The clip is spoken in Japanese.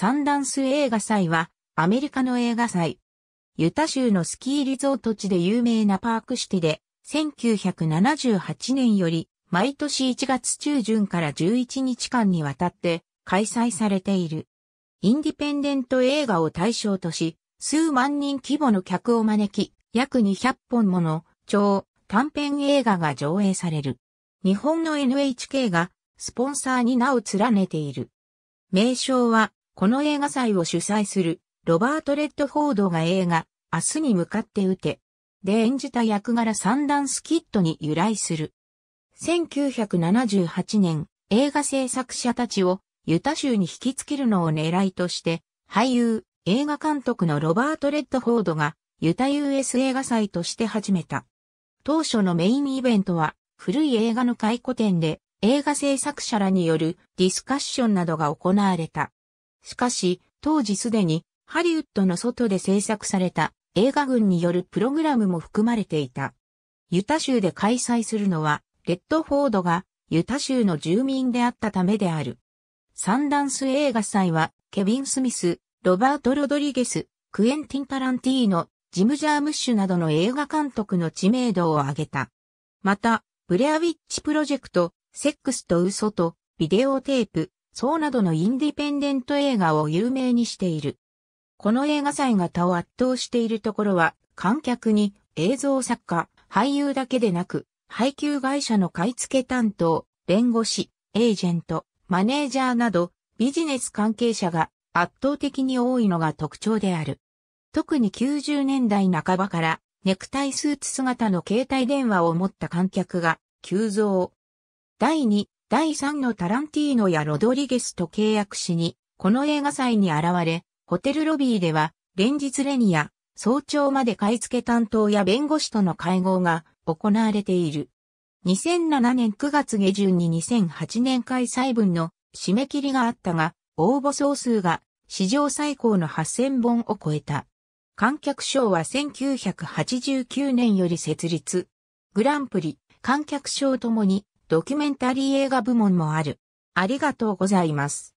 サンダンス映画祭は、アメリカの映画祭。ユタ州のスキーリゾート地で有名なパークシティで、1978年より、毎年1月中旬から11日間にわたって開催されている。インディペンデント映画を対象とし、数万人規模の客を招き、約200本もの超短編映画が上映される。日本の NHK がスポンサーに名を連ねている。名称はこの映画祭を主催する、ロバート・レッドフォードが映画、明日に向かって打て、で演じた役柄三段スキットに由来する。1978年、映画制作者たちをユタ州に引きつけるのを狙いとして、俳優、映画監督のロバート・レッドフォードがユタ US 映画祭として始めた。当初のメインイベントは古い映画の回顧展で映画制作者らによるディスカッションなどが行われた。しかし、当時すでにハリウッドの外で制作された映画群によるプログラムも含まれていた。ユタ州で開催するのは、レッドフォードがユタ州の住民であったためである。サンダンス映画祭は、ケビン・スミス、ロバート・ロドリゲス、クエンティン・タランティーノ、ジム・ジャームッシュなどの映画監督の知名度を上げた。また、ブレアウィッチプロジェクト、セックスと嘘と、ビデオテープ、そうなどのインディペンデント映画を有名にしている。この映画祭型を圧倒しているところは、観客に映像作家、俳優だけでなく、配給会社の買い付け担当、弁護士、エージェント、マネージャーなど、ビジネス関係者が圧倒的に多いのが特徴である。特に90年代半ばからネクタイスーツ姿の携帯電話を持った観客が急増。第2第3のタランティーノやロドリゲスと契約しに、この映画祭に現れ、ホテルロビーでは、連日レニア、早朝まで買い付け担当や弁護士との会合が行われている。2007年9月下旬に2008年開催分の締め切りがあったが、応募総数が史上最高の8000本を超えた。観客賞は1989年より設立。グランプリ、観客賞ともにドキュメンタリー映画部門もある。ありがとうございます。